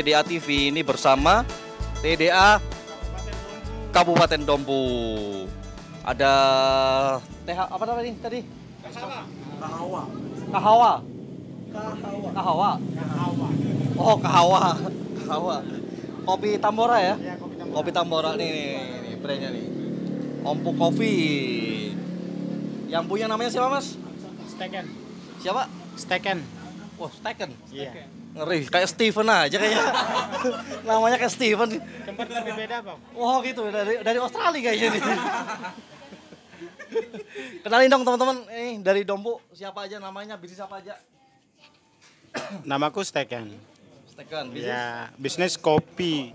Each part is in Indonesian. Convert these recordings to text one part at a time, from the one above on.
TDA TV ini bersama TDA Kabupaten Dompu. Ada TH apa tadi tadi? Kahawa. Kahawa. Kahawa. Kahawa. Kahawa. Oh, Kahawa. Kahawa. Kopi Tambora ya? Iya, kopi Tambora. Kopi Tambora nih, nih, nih brandnya nih. Ompu Kopi. Yang punya namanya siapa, Mas? Steken. Siapa? Steken. Oh, Steken. Iya. Yeah. Ngeri, kayak Steven aja kayaknya. Namanya kayak Steven. Tempat lebih beda, Bang. Oh, gitu. Dari dari Australia kayaknya nih. Kenalin dong teman-teman, ini eh, dari Dompu siapa aja namanya, bisnis apa aja? Namaku Steken. Steken, bisnis. Ya, bisnis kopi.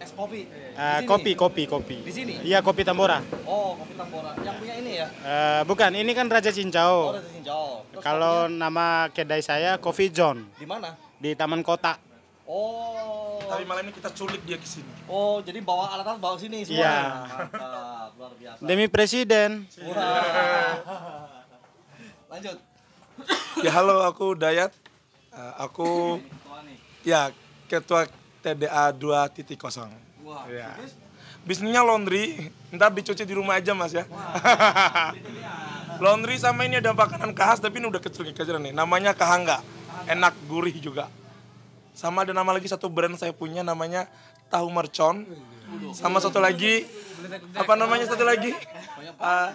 Es kopi. Uh, kopi, kopi, kopi. Di sini? Iya, kopi Tambora. Oh, kopi Tambora. Yang punya ini ya? Uh, bukan, ini kan Raja Cincau. Oh, Raja Cincau. Terus Kalau kopinya? nama kedai saya Coffee John. Di mana? Di Taman Kota. Oh. Tapi malam ini kita culik dia ke sini. Oh, jadi bawa alat-alat bawa sini semua. Iya. Yeah. luar biasa. Demi presiden. Wah. Lanjut. Ya halo, aku Dayat. Uh, aku ya ketua TDA 2.0. Wah. Ya. Bisnisnya laundry, ntar dicuci di rumah aja mas ya. Wow. laundry sama ini ada makanan khas tapi ini udah kecil-kecilan nih. Namanya kahangga, enak gurih juga. Sama ada nama lagi satu brand saya punya namanya tahu mercon. Sama satu lagi apa namanya satu lagi? Ah,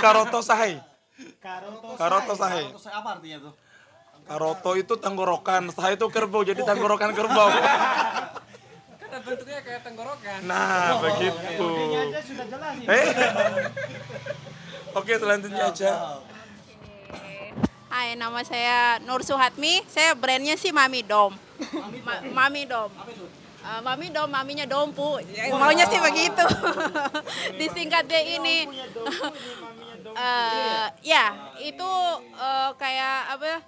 karoto sahai. Karoto sahai. Karoto sahai. Apa artinya tuh? Roto itu tenggorokan, saya itu kerbau, jadi tenggorokan kerbau. Karena bentuknya kayak tenggorokan. Nah, oh, begitu. aja Eh? Oke, selanjutnya aja. Hai, nama saya Nur Suhatmi. Saya brandnya sih Mami Dom. Mami, Ma Mami Dom. Uh, mami dom, maminya dompu. Ya, oh, Maunya sih begitu. Disingkatnya ini. Dompu, dompu, uh, ya, itu uh, kayak apa?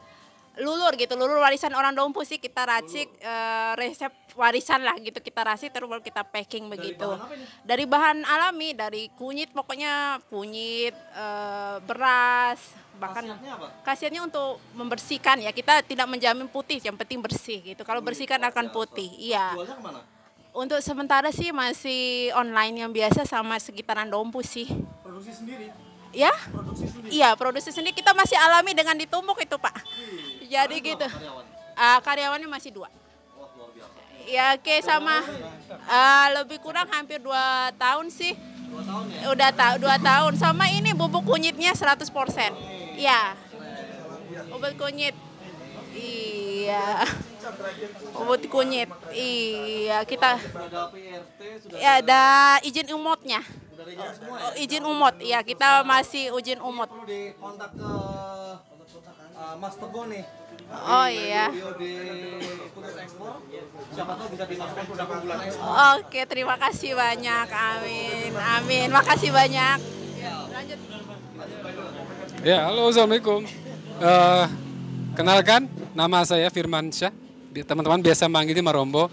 lulur gitu lulur warisan orang daun pusi kita racik uh, resep warisan lah gitu kita racik terus baru kita packing dari begitu bahan dari bahan alami dari kunyit pokoknya kunyit uh, beras bahkan khasiatnya, untuk membersihkan ya kita tidak menjamin putih yang penting bersih gitu kalau bersihkan akan putih iya untuk sementara sih masih online yang biasa sama sekitaran dompu sih produksi sendiri ya produksi sendiri. iya produksi sendiri kita masih alami dengan ditumbuk itu pak Hmm jadi gitu karyawan? Uh, karyawannya masih dua oh, ya ke sama uh, lebih kurang hampir dua tahun sih dua tahun ya? udah tahu dua tahun sama ini bubuk kunyitnya 100% oh, Ya, bubuk kunyit iya Obat kunyit iya kita ya ada izin umotnya izin umot ya oh, iya, kita masih izin umot. Eh, Mas Teguh nih Oh iya. siapa tahu bisa dimasukkan produk unggulan ekspor. Oke, terima kasih banyak. Amin. Amin. Makasih banyak. Ya, halo, assalamualaikum. Uh, kenalkan, nama saya Firman Syah. Teman-teman biasa manggil di Marombo.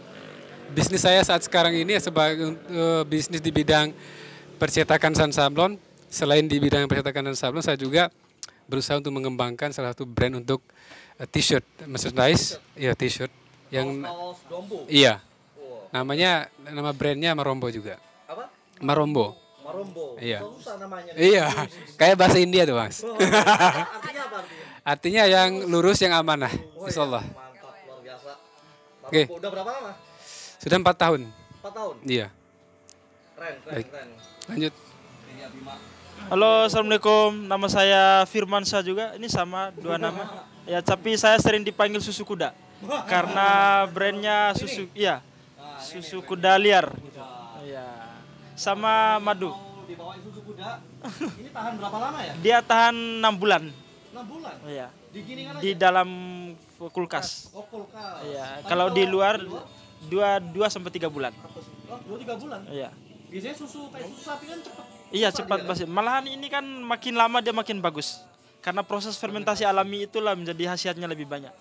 Bisnis saya saat sekarang ini ya sebagai uh, eh, bisnis di bidang percetakan sansablon. Selain di bidang percetakan sansablon, saya juga berusaha untuk mengembangkan salah satu brand untuk uh, t-shirt merchandise, ya t-shirt yang Iya. Namanya nama brandnya Marombo juga. Apa? Marombo. Marombo. Iya. namanya. Iya. Kayak bahasa India tuh, Mas. Oh, artinya yang lurus yang amanah. Oh, iya. Insyaallah. Ya, mantap okay. udah berapa lama? Sudah empat tahun. Empat tahun? Iya. Keren, keren, keren. Lanjut. Iya, Bima. Halo, assalamualaikum. Nama saya Firman Syah juga. Ini sama dua nama. Ya, tapi saya sering dipanggil susu kuda karena brandnya susu, iya, susu kuda liar. Iya, sama madu. Dibawain susu kuda. Ini tahan berapa lama ya? Dia tahan enam bulan. Enam bulan. Iya. Di kan Di dalam kulkas. Oh kulkas. Iya. Kalau di luar dua dua sampai tiga bulan. Oh, dua tiga bulan. Iya. Biasanya susu kayak susu sapi kan cepet Iya cepat, basi. Malahan ini kan makin lama dia makin bagus. Karena proses fermentasi alami itulah menjadi khasiatnya lebih banyak.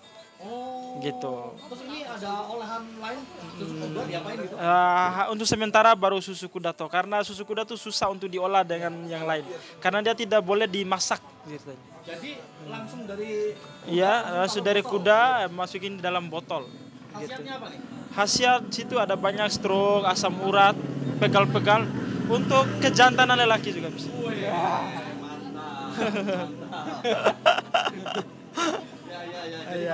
Oh. Gitu. Terus ini ada olahan lain susu kuda hmm. diapain gitu? Uh, untuk sementara baru susu kuda toh. Karena susu kuda tuh susah untuk diolah dengan yang lain. Karena dia tidak boleh dimasak gitu. Jadi langsung dari Iya, eh, langsung dari kuda eh, masukin di dalam botol. Gitu. Khasiatnya gitu. apa nih? Khasiat situ ada banyak stroke, asam urat, pegal-pegal untuk kejantanan lelaki juga bisa. Oh, mantap. ya ya ya. Jadi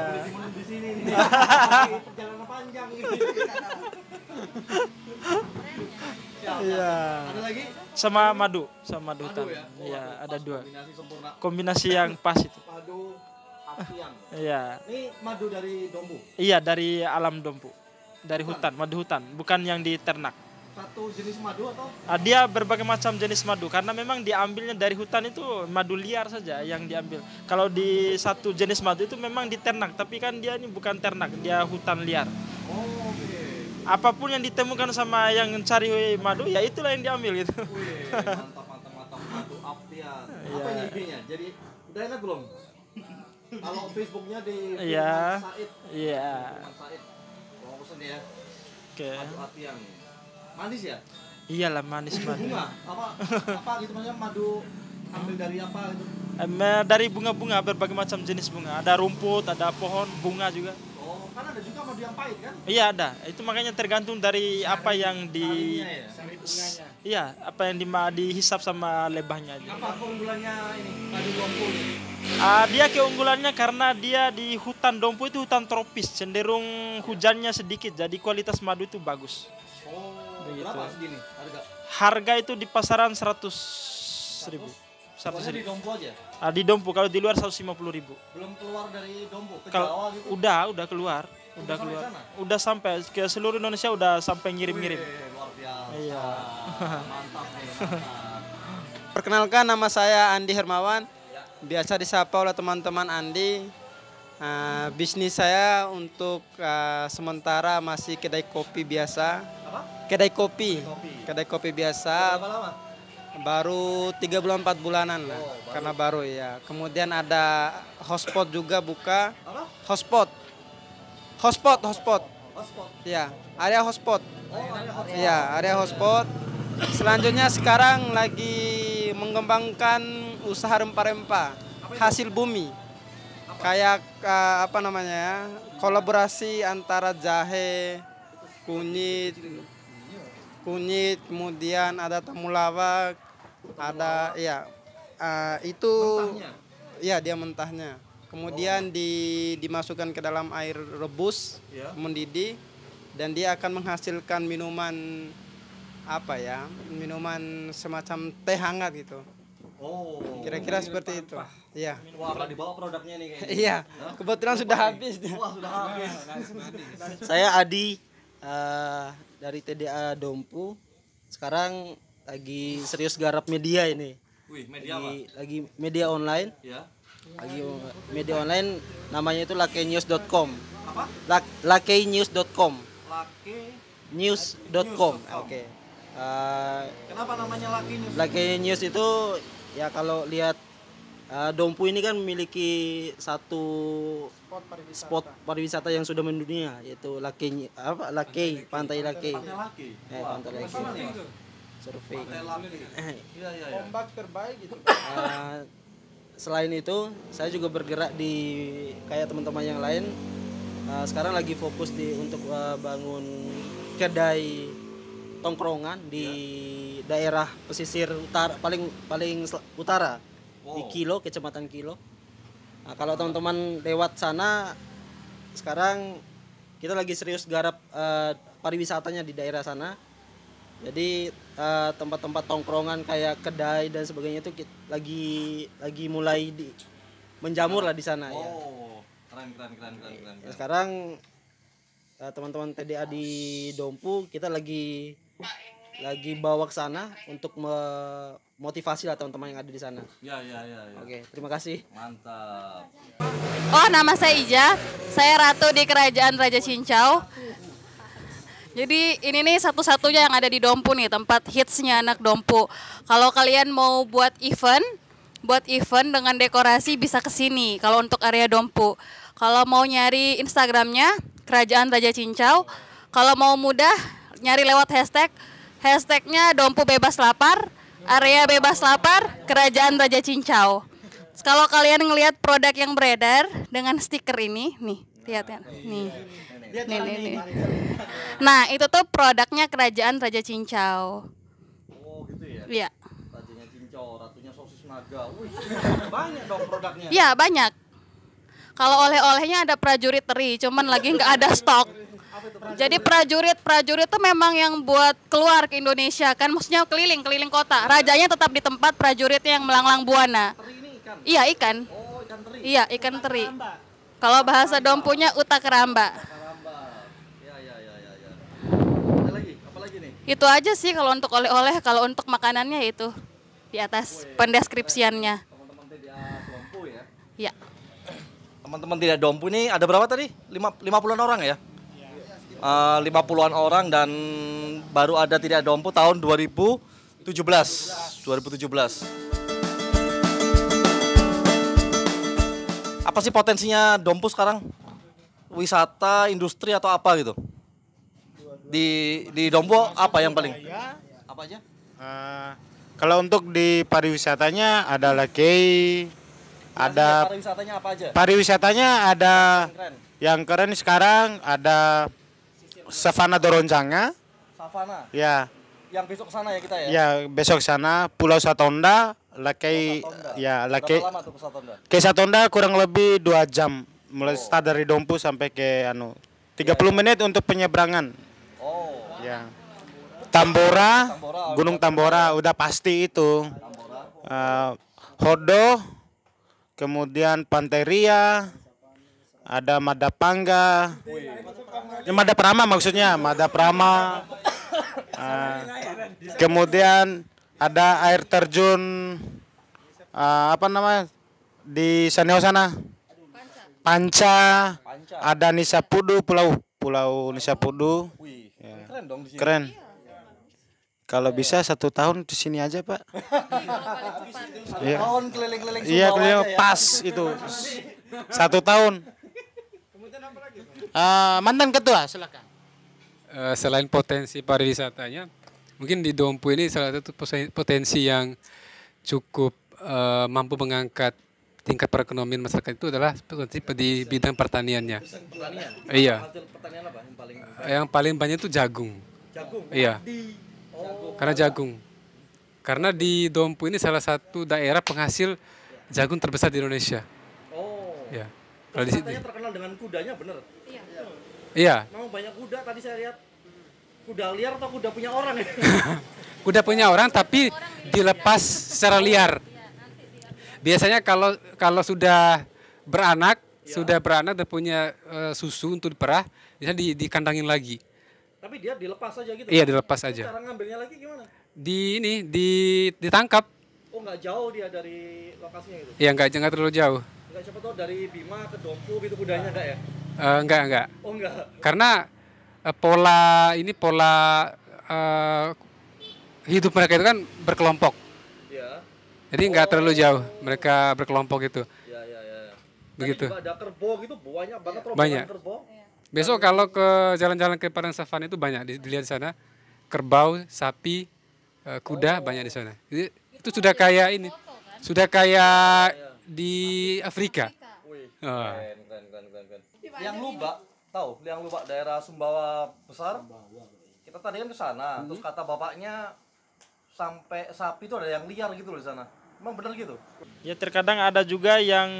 ya. Iya. Ada lagi? Sama madu, sama madu hitam. Iya, ya, ada dua. Kombinasi sempurna. Kombinasi yang pas itu. Madu Iya. Ini madu dari Dombu. Iya, dari alam Dombu. Dari hutan, hutan madu hutan, bukan yang di ternak satu jenis madu atau? Ah, dia berbagai macam jenis madu karena memang diambilnya dari hutan itu madu liar saja yang diambil. Kalau di satu jenis madu itu memang diternak, tapi kan dia ini bukan ternak, dia hutan liar. Oh, okay. Apapun yang ditemukan sama yang cari madu, ya itulah yang diambil itu. Wih, mantap, mantap, mantap, madu apian. Apa yeah. Jadi udah enak belum? Kalau Facebooknya di Iya. Iya. Said. Iya. Yeah. Said. Kalau ya. Oke. Okay. Madu apian manis ya iyalah manis banget. bunga apa apa gitu maksudnya madu ambil dari apa gitu eh, dari bunga-bunga berbagai macam jenis bunga ada rumput ada pohon bunga juga oh kan ada juga madu yang pahit kan iya ada itu makanya tergantung dari sari, apa yang di ya? sari bunganya iya apa yang di dihisap sama lebahnya aja apa keunggulannya ini madu dompu ini Uh, dia keunggulannya karena dia di hutan dompu itu hutan tropis cenderung hujannya sedikit jadi kualitas madu itu bagus. Oh. Begitu. Berapa gitu. segini harga? Harga itu di pasaran 100 ribu. 100 ribu. di Dompu aja? Ah, di Dompu, kalau di luar 150 ribu. Belum keluar dari Dompu, ke Kalo, Jawa gitu? Udah, udah keluar. Udah, udah keluar. Sana? Udah sampai ke seluruh Indonesia udah sampai ngirim-ngirim. luar biasa. Iya. mantap nih, mantap. Perkenalkan nama saya Andi Hermawan. Ya. Biasa disapa oleh teman-teman Andi. Uh, bisnis saya untuk uh, sementara masih kedai kopi biasa Kedai kopi. Kedai kopi, biasa. Berapa lama? Baru tiga bulan empat bulanan lah. Oh, baru. Karena baru ya. Kemudian ada hotspot juga buka. Apa? Hotspot. Hotspot, hotspot. Ya, area hotspot. ya, area hotspot. Selanjutnya sekarang lagi mengembangkan usaha rempah-rempah hasil bumi. Kayak eh, apa namanya ya? Kolaborasi antara jahe, kunyit, kunyit, kemudian ada temulawak, ada ya uh, itu mentahnya. ya dia mentahnya. Kemudian oh. di dimasukkan ke dalam air rebus yeah. mendidih dan dia akan menghasilkan minuman apa ya? Minuman semacam teh hangat gitu. Oh. Kira-kira seperti itu. Iya. Wah, dibawa produknya nih kayaknya. Iya. Kebetulan sudah habis. Wah, sudah habis. Nah, Saya Adi uh, dari TDA Dompu sekarang lagi serius garap media ini Wih, media lagi, apa? lagi media online ya lagi media online namanya itu lakenews.com lakenews.com lakenews.com oke okay. uh, eh, kenapa namanya lakenews lakenews itu ya kalau lihat uh, dompu ini kan memiliki satu spot pariwisata. Spot pariwisata yang sudah mendunia yaitu Laki apa Laki, Pantai Laki. Pantai Laki. Pantai Eh, Pantai Pantai eh, Iya, iya, iya. Ombak terbaik gitu. uh, selain itu, saya juga bergerak di kayak teman-teman yang lain. Uh, sekarang lagi fokus di untuk uh, bangun kedai tongkrongan di ya. daerah pesisir utara paling paling utara wow. di Kilo, Kecamatan Kilo Nah, kalau teman-teman lewat sana sekarang kita lagi serius garap uh, pariwisatanya di daerah sana. Jadi eh, tempat-tempat uh, tongkrongan kayak kedai dan sebagainya itu kita, lagi lagi mulai di, menjamur lah di sana ya. oh, ya. keren keren keren keren keren. keren. Sekarang eh, teman-teman uh, teman -teman TDA di Dompu kita lagi lagi bawa ke sana untuk memotivasi lah teman-teman yang ada di sana. Ya, ya, ya, ya. Oke, terima kasih. Mantap. Oh, nama saya Ija. Saya ratu di Kerajaan Raja Cincau. Jadi ini nih satu-satunya yang ada di Dompu nih, tempat hitsnya anak Dompu. Kalau kalian mau buat event, buat event dengan dekorasi bisa ke sini kalau untuk area Dompu. Kalau mau nyari Instagramnya, Kerajaan Raja Cincau. Kalau mau mudah, nyari lewat hashtag hashtagnya Dompu Bebas Lapar, Area Bebas Lapar, Kerajaan Raja Cincau. Kalau kalian ngelihat produk yang beredar dengan stiker ini, nih, lihat kan, nih. Nih, nih, nih. Nah, itu tuh produknya Kerajaan Raja Cincau. Oh, gitu ya. Iya. Rajanya Cincau, ratunya sosis naga. Wih, banyak dong produknya. Iya, banyak. Kalau oleh-olehnya ada prajurit teri, cuman lagi nggak ada stok. Jadi prajurit prajurit itu memang yang buat keluar ke Indonesia kan maksudnya keliling keliling kota. Rajanya tetap di tempat prajuritnya yang melanglang buana. Iya, ikan. Iya, ikan oh, teri. Iya, kalau bahasa dompunya utak keramba. Iya, iya, itu aja sih kalau untuk oleh-oleh, kalau untuk makanannya itu di atas Wee. Oh, pendeskripsiannya. Teman-teman tidak dompu ya. Iya. Teman-teman tidak dompu nih ada berapa tadi? Lima 50-an orang ya? Eh, uh, 50-an orang dan baru ada tidak dompu tahun dua ribu ribu tujuh belas tujuh belas apa sih potensinya dompu sekarang wisata industri atau apa gitu di di dompu apa yang paling apa aja uh, kalau untuk di pariwisatanya ada lagi nah, ada pariwisatanya apa aja pariwisatanya ada yang keren sekarang ada Savana Doronjanga. Savana. Ya. Yang besok sana ya kita ya. Ya, besok sana Pulau Satonda, laki, ya, laki. Ke Satonda? kurang lebih dua jam mulai oh. start dari Dompu sampai ke anu 30 ya, ya. menit untuk penyeberangan. Oh. Ya. Tambora, Tambora Gunung Tambora udah pasti itu. Tambora. Uh, Hodo, kemudian Panteria, ada Mada Pangga, ini Mada Prama maksudnya, Mada Prama. Uh, kemudian ada air terjun uh, apa namanya di Saneo sana. Panca, ada Nisa Pudu Pulau Pulau Nisa Pudu. ya. Keren dong di sini. Keren. Kalau bisa satu tahun di sini aja pak. Iya. keliling-keliling. Iya ya. pas itu satu tahun. Uh, mantan ketua, silakan. Uh, selain potensi pariwisatanya, mungkin di Dompu ini salah satu potensi yang cukup uh, mampu mengangkat tingkat perekonomian masyarakat itu adalah potensi di bidang pertaniannya. Pertanian. Iya. Pertanian apa yang paling? Yang paling banyak itu jagung. Jagung. Iya. Oh. Karena jagung. Karena di Dompu ini salah satu daerah penghasil jagung terbesar di Indonesia. Oh. Ya. Kalau di sini terkenal dengan kudanya bener. Iya. Iya. Memang banyak kuda tadi saya lihat. Kuda liar atau kuda punya orang ya? kuda punya orang tapi orang dilepas secara liar. Biasanya kalau kalau sudah beranak, ya. sudah beranak dan punya uh, susu untuk diperah, bisa di, dikandangin lagi. Tapi dia dilepas aja gitu. Iya, kan? dilepas aja. Cara ngambilnya lagi gimana? Di ini di ditangkap oh nggak jauh dia dari lokasinya itu? Ya nggak nggak terlalu jauh. Nggak cepat tuh dari Bima ke Dompu gitu kudanya ya? Eh, nggak ya? Uh, enggak enggak. Oh enggak. Karena uh, pola ini pola uh, hidup mereka itu kan berkelompok. Iya. Jadi nggak terlalu oh. jauh mereka berkelompok itu. Iya iya iya. iya. Begitu. Tadi ada kerbau gitu banyak banget ya. banyak. kerbau. Ya. Besok kalau ke jalan-jalan ke Padang Savan itu banyak dilihat di sana kerbau, sapi, kuda oh. banyak di sana. Jadi itu sudah kayak ini. Sudah kayak di Afrika. Yang ah. lubak, tahu? Yang lubak daerah Sumbawa besar. Kita tadi kan ke sana, hmm. terus kata bapaknya sampai sapi itu ada yang liar gitu di sana. Emang benar gitu? Ya terkadang ada juga yang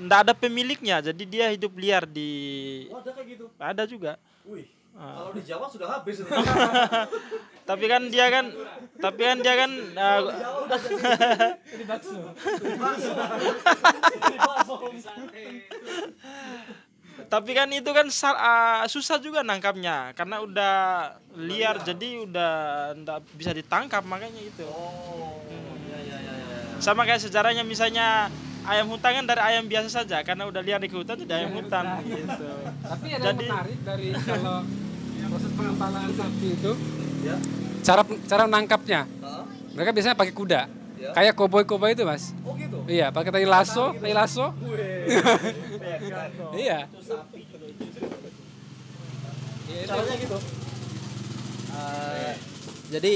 tidak ada pemiliknya, jadi dia hidup liar di. Oh, ada kayak gitu. Ada juga kalau di Jawa sudah habis tapi kan dia kan tapi kan dia kan uh, tapi kan itu kan eh, susah juga nangkapnya karena udah liar jadi udah ndak bisa ditangkap makanya itu oh, iya, iya, iya, sama kayak sejarahnya misalnya ayam hutan kan dari ayam biasa saja karena udah liar di hutan jadi ayam hutan gitu. tapi ada jadi, yang menarik dari kalau proses pengapalan sapi itu ya. cara cara menangkapnya uh. mereka biasanya pakai kuda ya. kayak koboi koboi itu mas oh gitu iya pakai tali lasso tali lasso iya, gitu. iya caranya gitu uh, jadi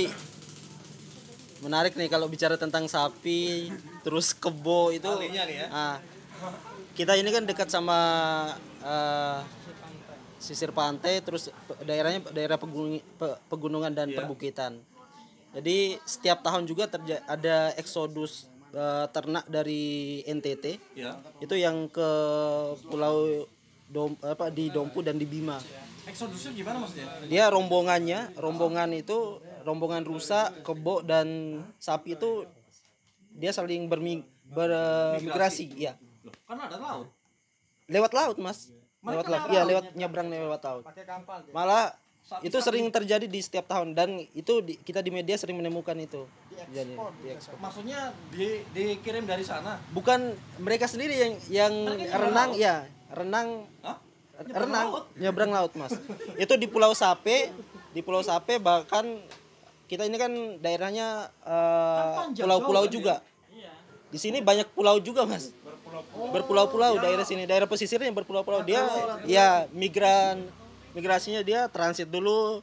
menarik nih kalau bicara tentang sapi terus kebo itu nih ya. Uh, kita ini kan dekat sama uh, sisir pantai terus daerahnya daerah pegunung, pegunungan dan yeah. perbukitan. Jadi setiap tahun juga terja, ada eksodus uh, ternak dari NTT. Yeah. Itu yang ke pulau Dom, apa di Dompu dan di Bima. Eksodusnya gimana maksudnya? Dia rombongannya, rombongan itu rombongan rusa, kebo dan sapi itu dia saling bermigrasi, bermigrasi, ya. karena ada laut. Lewat laut, Mas lewat laut iya lewat nyebrang lewat laut malah itu sering terjadi di setiap tahun dan itu di, kita di media sering menemukan itu. Jadi, iya, Maksudnya di, dikirim dari sana? Bukan mereka sendiri yang yang renang ya renang Hah? renang laut. nyebrang laut mas. itu di Pulau Sape di Pulau Sape bahkan kita ini kan daerahnya eh, kan pulau-pulau uh, kan juga. Iya. Di sini banyak pulau juga mas berpulau-pulau daerah sini daerah pesisir yang berpulau-pulau dia ya migran migrasinya dia transit dulu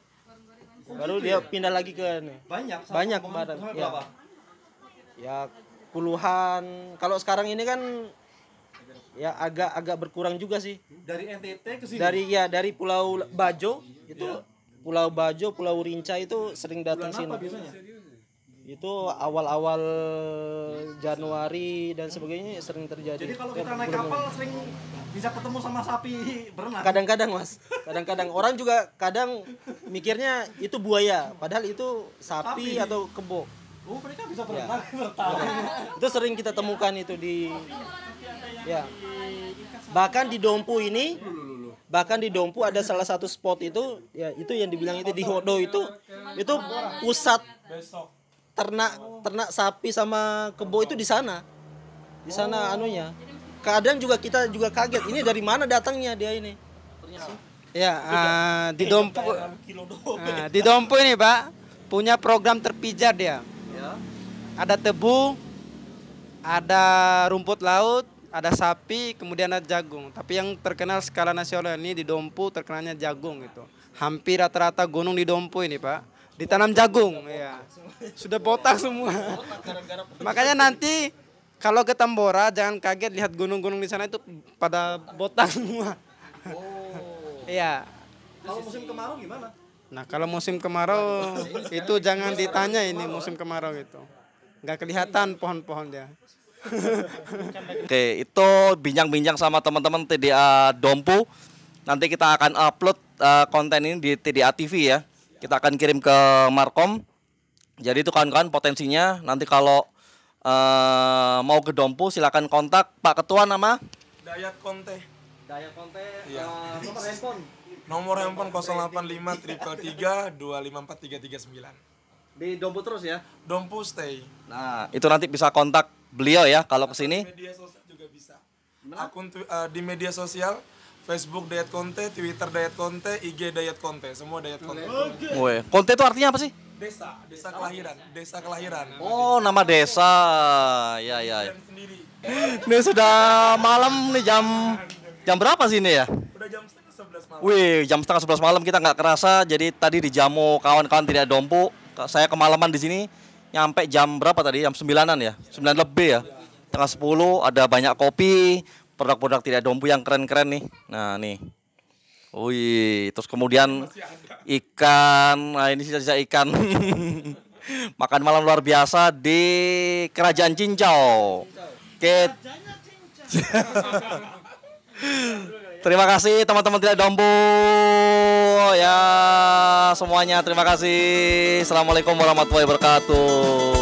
baru dia pindah lagi ke banyak banyak kemarin ya ya puluhan kalau sekarang ini kan ya agak agak berkurang juga sih dari NTT ke sini dari ya dari Pulau Bajo itu ya. Pulau Bajo Pulau Rinca itu sering datang sini biasanya? itu awal-awal Januari dan sebagainya sering terjadi. Jadi kalau ya, kita naik kapal sering bisa ketemu sama sapi berenang. Kadang-kadang mas, kadang-kadang orang juga kadang mikirnya itu buaya, padahal itu sapi, sapi. atau kebo. Oh mereka bisa ya. berenang ya. itu sering kita temukan itu di, ya. Bahkan di Dompu ini, bahkan di Dompu ada salah satu spot itu ya itu yang dibilang itu di Hodo itu itu pusat besok ternak oh. ternak sapi sama kebo itu di sana di sana oh. anunya kadang juga kita juga kaget ini dari mana datangnya dia ini Ternyata. ya uh, di dompu uh, di dompu ini pak punya program terpijar dia ya. ada tebu ada rumput laut ada sapi, kemudian ada jagung. Tapi yang terkenal skala nasional ini di Dompu terkenalnya jagung itu Hampir rata-rata gunung di Dompu ini, Pak ditanam jagung ya sudah botak semua makanya nanti kalau ke Tambora jangan kaget lihat gunung-gunung di sana itu pada botak semua oh. iya kalau musim kemarau gimana nah kalau musim kemarau itu jangan ditanya ini musim kemarau itu nggak kelihatan pohon pohon ya. Oke, itu bincang-bincang sama teman-teman TDA Dompu. Nanti kita akan upload eh, konten ini di TDA TV ya. Kita akan kirim ke Markom. Jadi itu kawan-kawan potensinya nanti kalau uh, mau ke Dompu silakan kontak Pak Ketua nama Dayat Konte. Dayat Konte iya. uh, nomor handphone. Nomor handphone 085 triple 254339. Di Dompu terus ya? Dompu stay. Nah, itu nanti bisa kontak beliau ya kalau ke sini. Media sosial juga bisa. Akun uh, di media sosial Facebook Diet Konte, Twitter Diet Konte, IG Diet Konte, semua Diet Konte. Woi, Konte itu artinya apa sih? Desa, desa kelahiran, desa kelahiran. Oh, nama desa. Ya, ya. ya. Ini sudah malam nih jam jam berapa sih ini ya? Udah jam setengah sebelas malam. Wih, jam setengah sebelas malam kita nggak kerasa. Jadi tadi dijamu kawan-kawan tidak dompu. Saya kemalaman di sini nyampe jam berapa tadi? Jam sembilanan ya? Sembilan lebih ya? Tengah sepuluh ada banyak kopi, produk-produk tidak dompu yang keren-keren nih. Nah, nih. Wih, terus kemudian ikan, nah ini sisa-sisa ikan. Makan malam luar biasa di Kerajaan Cincau. Oke. terima kasih teman-teman tidak dompu ya semuanya terima kasih. Assalamualaikum warahmatullahi wabarakatuh.